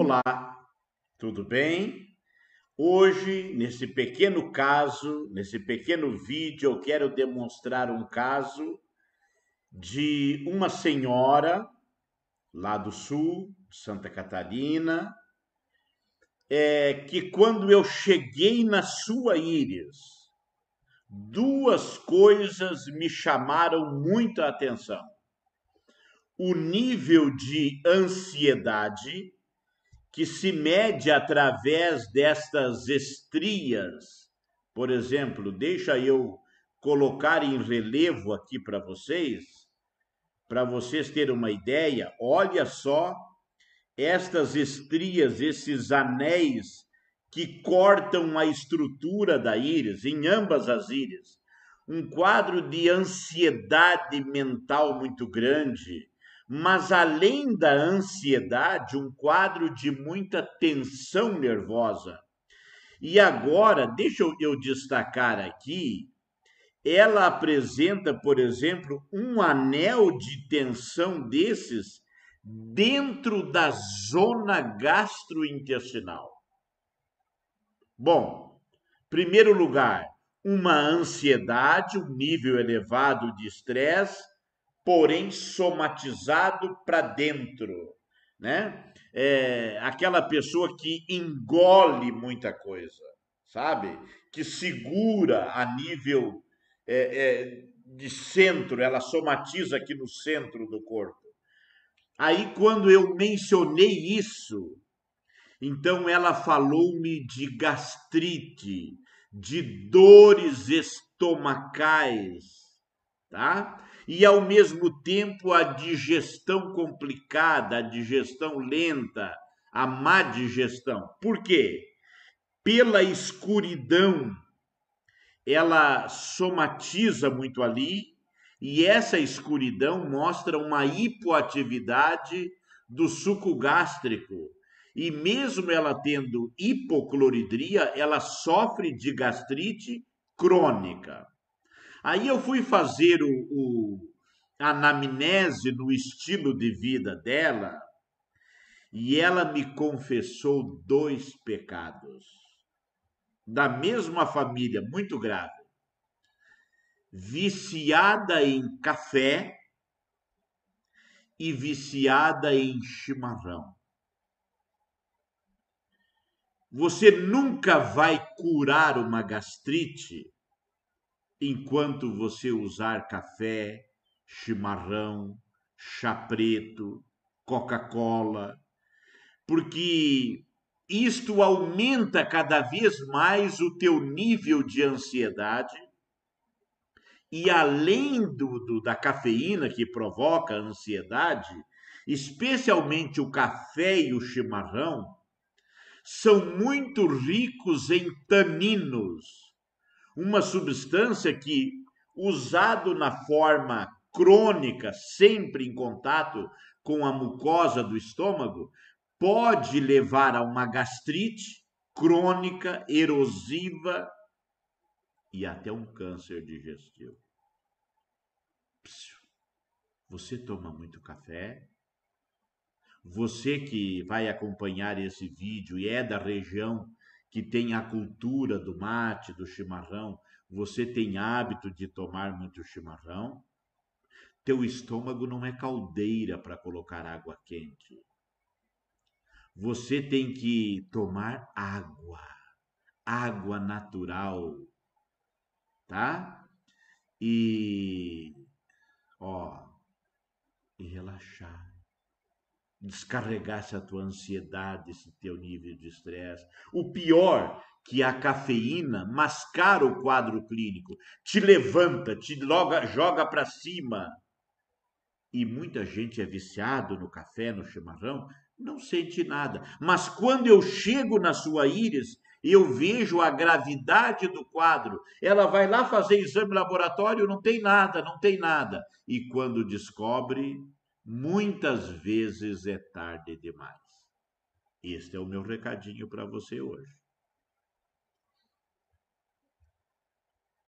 Olá, tudo bem? Hoje, nesse pequeno caso, nesse pequeno vídeo, eu quero demonstrar um caso de uma senhora lá do sul, de Santa Catarina, é, que quando eu cheguei na sua íris, duas coisas me chamaram muita atenção o nível de ansiedade que se mede através destas estrias. Por exemplo, deixa eu colocar em relevo aqui para vocês, para vocês terem uma ideia. Olha só estas estrias, esses anéis que cortam a estrutura da íris, em ambas as íris. Um quadro de ansiedade mental muito grande, mas além da ansiedade, um quadro de muita tensão nervosa. E agora, deixa eu destacar aqui, ela apresenta, por exemplo, um anel de tensão desses dentro da zona gastrointestinal. Bom, primeiro lugar, uma ansiedade, um nível elevado de estresse porém somatizado para dentro, né? É aquela pessoa que engole muita coisa, sabe? Que segura a nível é, é, de centro, ela somatiza aqui no centro do corpo. Aí, quando eu mencionei isso, então ela falou-me de gastrite, de dores estomacais, tá? E ao mesmo tempo a digestão complicada, a digestão lenta, a má digestão. Por quê? Pela escuridão, ela somatiza muito ali e essa escuridão mostra uma hipoatividade do suco gástrico. E mesmo ela tendo hipocloridria, ela sofre de gastrite crônica. Aí eu fui fazer o, o a anamnese no estilo de vida dela e ela me confessou dois pecados da mesma família, muito grave. Viciada em café e viciada em chimarrão. Você nunca vai curar uma gastrite enquanto você usar café, chimarrão, chá preto, Coca-Cola, porque isto aumenta cada vez mais o teu nível de ansiedade. E além do, do, da cafeína que provoca a ansiedade, especialmente o café e o chimarrão, são muito ricos em taninos uma substância que, usado na forma crônica, sempre em contato com a mucosa do estômago, pode levar a uma gastrite crônica, erosiva e até um câncer digestivo. Você toma muito café? Você que vai acompanhar esse vídeo e é da região que tem a cultura do mate, do chimarrão, você tem hábito de tomar muito chimarrão, teu estômago não é caldeira para colocar água quente. Você tem que tomar água, água natural, tá? E ó, e relaxar descarregasse a tua ansiedade, esse teu nível de estresse. O pior que a cafeína mascara o quadro clínico, te levanta, te loga, joga para cima. E muita gente é viciado no café, no chimarrão, não sente nada. Mas quando eu chego na sua íris, eu vejo a gravidade do quadro. Ela vai lá fazer exame laboratório, não tem nada, não tem nada. E quando descobre, muitas vezes é tarde demais. Este é o meu recadinho para você hoje.